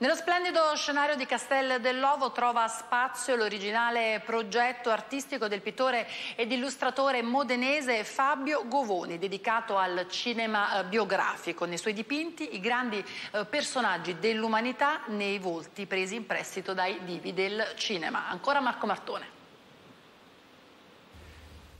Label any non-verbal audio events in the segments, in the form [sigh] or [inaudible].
Nello splendido scenario di Castel dell'Ovo trova spazio l'originale progetto artistico del pittore ed illustratore modenese Fabio Govoni, dedicato al cinema eh, biografico. Nei suoi dipinti i grandi eh, personaggi dell'umanità nei volti presi in prestito dai divi del cinema. Ancora Marco Martone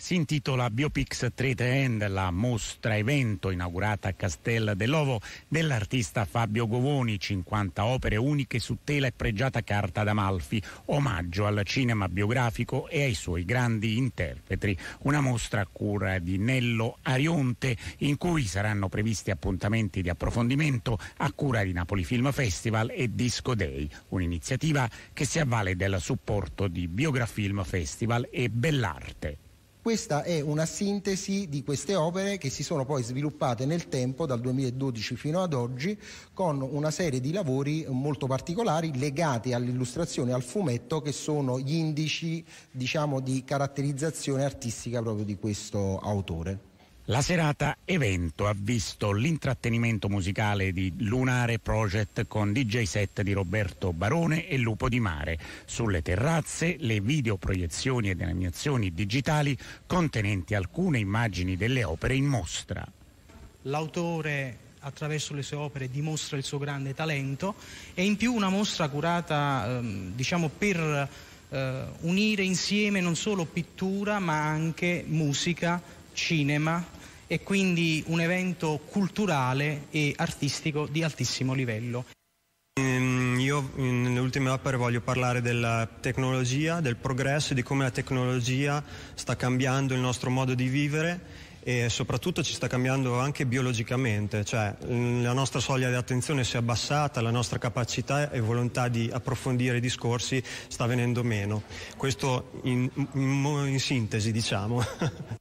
si intitola Biopix 3D End, la mostra evento inaugurata a Castel dell'Ovo dell'artista Fabio Govoni, 50 opere uniche su tela e pregiata carta d'Amalfi, omaggio al cinema biografico e ai suoi grandi interpreti. Una mostra a cura di Nello Arionte in cui saranno previsti appuntamenti di approfondimento a cura di Napoli Film Festival e Disco Day, un'iniziativa che si avvale del supporto di Biografilm Festival e Bellarte. Questa è una sintesi di queste opere che si sono poi sviluppate nel tempo, dal 2012 fino ad oggi, con una serie di lavori molto particolari legati all'illustrazione, al fumetto, che sono gli indici diciamo, di caratterizzazione artistica proprio di questo autore. La serata evento ha visto l'intrattenimento musicale di Lunare Project con DJ set di Roberto Barone e Lupo di Mare, sulle terrazze le videoproiezioni ed animazioni digitali contenenti alcune immagini delle opere in mostra. L'autore attraverso le sue opere dimostra il suo grande talento e in più una mostra curata ehm, diciamo per eh, unire insieme non solo pittura ma anche musica, cinema, e quindi un evento culturale e artistico di altissimo livello. Ehm, io nelle ultime opere voglio parlare della tecnologia, del progresso e di come la tecnologia sta cambiando il nostro modo di vivere e soprattutto ci sta cambiando anche biologicamente, cioè la nostra soglia di attenzione si è abbassata, la nostra capacità e volontà di approfondire i discorsi sta venendo meno. Questo in, in, in sintesi diciamo. [laughs]